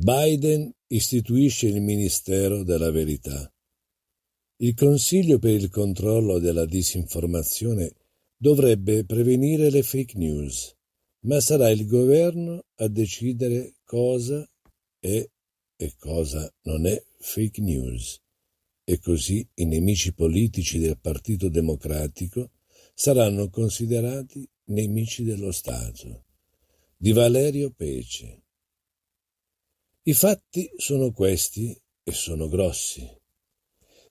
Biden istituisce il Ministero della Verità. Il Consiglio per il controllo della disinformazione dovrebbe prevenire le fake news, ma sarà il governo a decidere cosa è e cosa non è fake news. E così i nemici politici del Partito Democratico saranno considerati nemici dello Stato. Di Valerio Pece i fatti sono questi e sono grossi.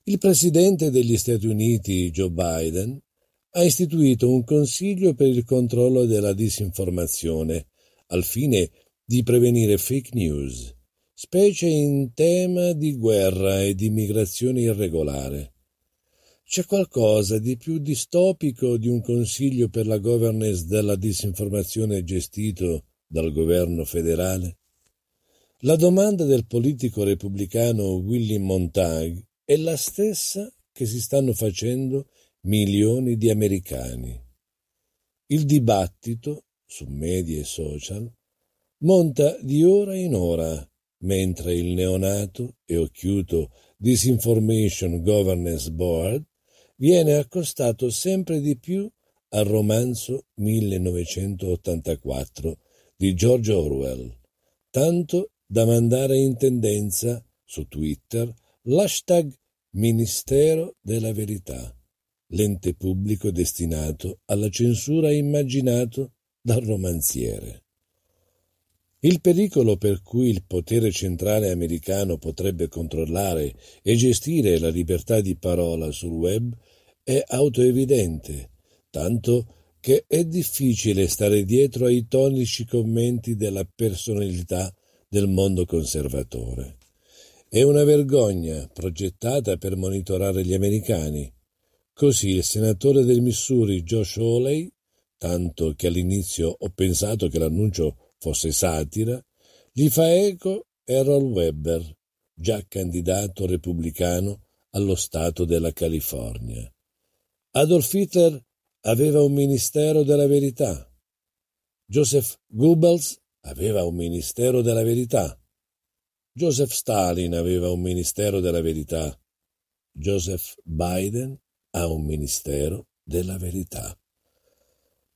Il presidente degli Stati Uniti, Joe Biden, ha istituito un consiglio per il controllo della disinformazione, al fine di prevenire fake news, specie in tema di guerra e di migrazione irregolare. C'è qualcosa di più distopico di un consiglio per la governance della disinformazione gestito dal governo federale? La domanda del politico repubblicano Willy Montag è la stessa che si stanno facendo milioni di americani. Il dibattito su media e social monta di ora in ora, mentre il neonato e occhiuto Disinformation Governance Board viene accostato sempre di più al romanzo 1984 di George Orwell, tanto da mandare in tendenza su Twitter l'hashtag Ministero della Verità, l'ente pubblico destinato alla censura immaginato dal romanziere. Il pericolo per cui il potere centrale americano potrebbe controllare e gestire la libertà di parola sul web è autoevidente, tanto che è difficile stare dietro ai tonici commenti della personalità del mondo conservatore. È una vergogna progettata per monitorare gli americani. Così il senatore del Missouri Josh Oley, tanto che all'inizio ho pensato che l'annuncio fosse satira, gli fa eco Errol Weber, già candidato repubblicano allo Stato della California. Adolf Hitler aveva un ministero della verità. Joseph Goebbels aveva un ministero della verità. Joseph Stalin aveva un ministero della verità. Joseph Biden ha un ministero della verità.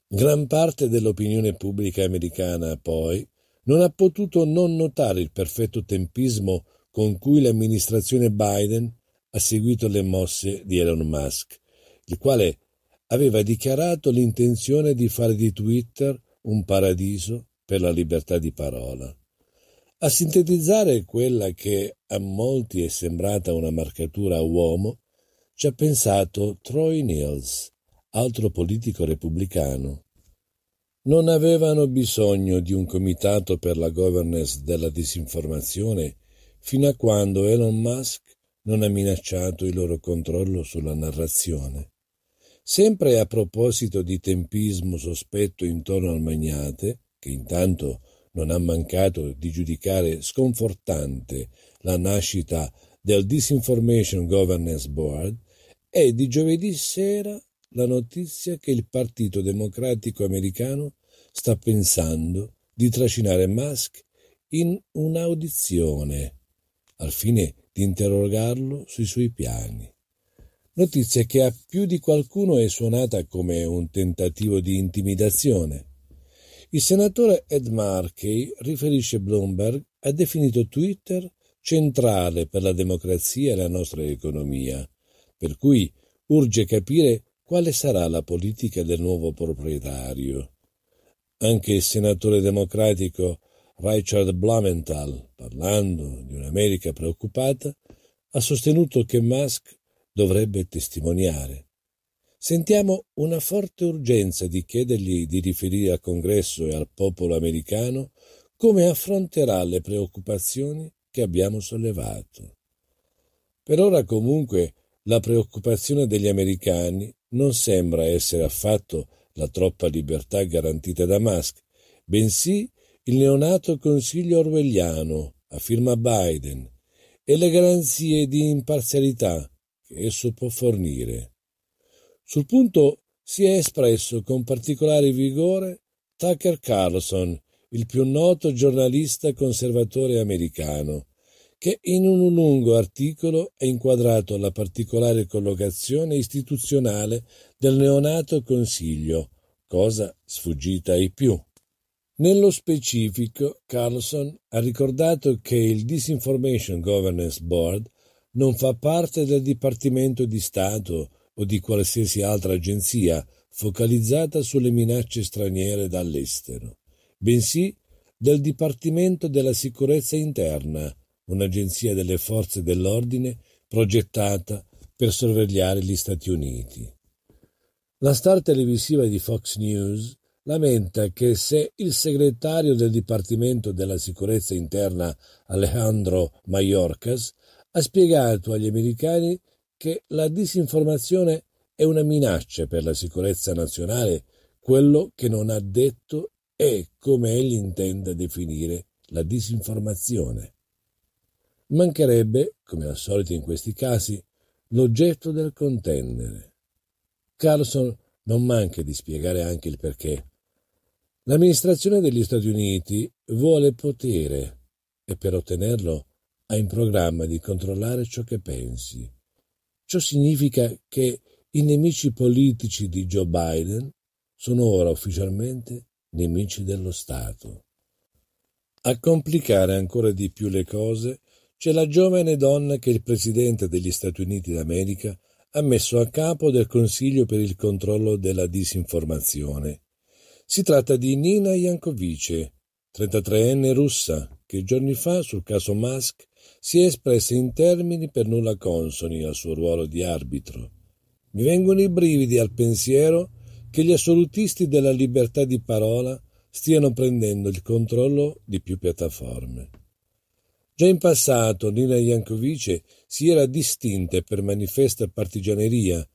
Gran parte dell'opinione pubblica americana, poi, non ha potuto non notare il perfetto tempismo con cui l'amministrazione Biden ha seguito le mosse di Elon Musk, il quale aveva dichiarato l'intenzione di fare di Twitter un paradiso per la libertà di parola. A sintetizzare quella che a molti è sembrata una marcatura a uomo, ci ha pensato Troy Niels, altro politico repubblicano. Non avevano bisogno di un comitato per la governance della disinformazione fino a quando Elon Musk non ha minacciato il loro controllo sulla narrazione. Sempre a proposito di tempismo sospetto intorno al magnate, che intanto non ha mancato di giudicare sconfortante la nascita del Disinformation Governance Board, è di giovedì sera la notizia che il Partito Democratico americano sta pensando di trascinare Musk in un'audizione al fine di interrogarlo sui suoi piani. Notizia che a più di qualcuno è suonata come un tentativo di intimidazione. Il senatore Ed Markey, riferisce Bloomberg, ha definito Twitter centrale per la democrazia e la nostra economia, per cui urge capire quale sarà la politica del nuovo proprietario. Anche il senatore democratico Richard Blumenthal, parlando di un'America preoccupata, ha sostenuto che Musk dovrebbe testimoniare. Sentiamo una forte urgenza di chiedergli di riferire al Congresso e al popolo americano come affronterà le preoccupazioni che abbiamo sollevato. Per ora comunque la preoccupazione degli americani non sembra essere affatto la troppa libertà garantita da Musk, bensì il neonato consiglio orwelliano a firma Biden e le garanzie di imparzialità che esso può fornire. Sul punto si è espresso con particolare vigore Tucker Carlson, il più noto giornalista conservatore americano, che in un lungo articolo ha inquadrato la particolare collocazione istituzionale del neonato Consiglio, cosa sfuggita ai più. Nello specifico, Carlson ha ricordato che il Disinformation Governance Board non fa parte del Dipartimento di Stato o di qualsiasi altra agenzia focalizzata sulle minacce straniere dall'estero, bensì del Dipartimento della Sicurezza Interna, un'agenzia delle forze dell'ordine progettata per sorvegliare gli Stati Uniti. La star televisiva di Fox News lamenta che se il segretario del Dipartimento della Sicurezza Interna Alejandro Mayorkas ha spiegato agli americani che la disinformazione è una minaccia per la sicurezza nazionale quello che non ha detto è come egli intende definire la disinformazione. Mancherebbe, come al solito in questi casi, l'oggetto del contendere. Carlson non manca di spiegare anche il perché. L'amministrazione degli Stati Uniti vuole potere e per ottenerlo ha in programma di controllare ciò che pensi, Ciò significa che i nemici politici di Joe Biden sono ora ufficialmente nemici dello Stato. A complicare ancora di più le cose c'è la giovane donna che il Presidente degli Stati Uniti d'America ha messo a capo del Consiglio per il controllo della disinformazione. Si tratta di Nina Jankovice, 33enne russa, che giorni fa sul caso Musk si è espressa in termini per nulla consoni al suo ruolo di arbitro. Mi vengono i brividi al pensiero che gli assolutisti della libertà di parola stiano prendendo il controllo di più piattaforme. Già in passato Nina Jankovic si era distinta per manifesta partigianeria,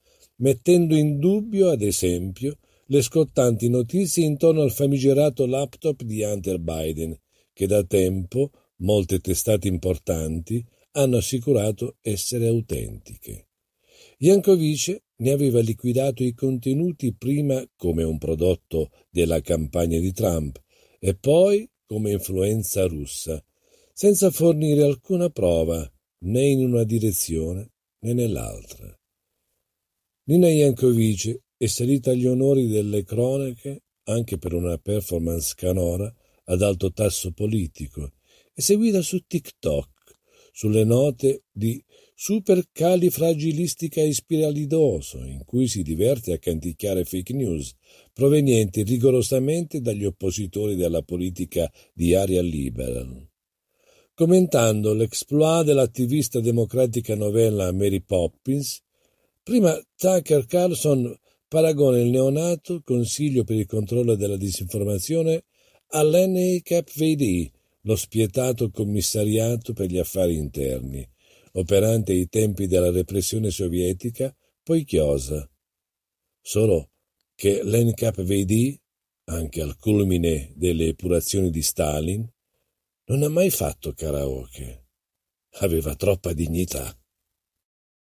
mettendo in dubbio, ad esempio, le scottanti notizie intorno al famigerato laptop di Hunter Biden, che da tempo molte testate importanti hanno assicurato essere autentiche. Iancovice ne aveva liquidato i contenuti prima come un prodotto della campagna di Trump e poi come influenza russa, senza fornire alcuna prova né in una direzione né nell'altra. Nina Iancovice è salita agli onori delle cronache anche per una performance canora ad alto tasso politico e seguita su TikTok sulle note di supercalifragilistica ispiralidoso in cui si diverte a canticchiare fake news provenienti rigorosamente dagli oppositori della politica di aria libera. Commentando l'exploit dell'attivista democratica novella Mary Poppins, prima Tucker Carlson paragona il neonato Consiglio per il controllo della disinformazione all'NA lo spietato commissariato per gli affari interni, operante ai tempi della repressione sovietica, poi chiosa. Solo che l'NKVD, anche al culmine delle epurazioni di Stalin, non ha mai fatto karaoke. Aveva troppa dignità.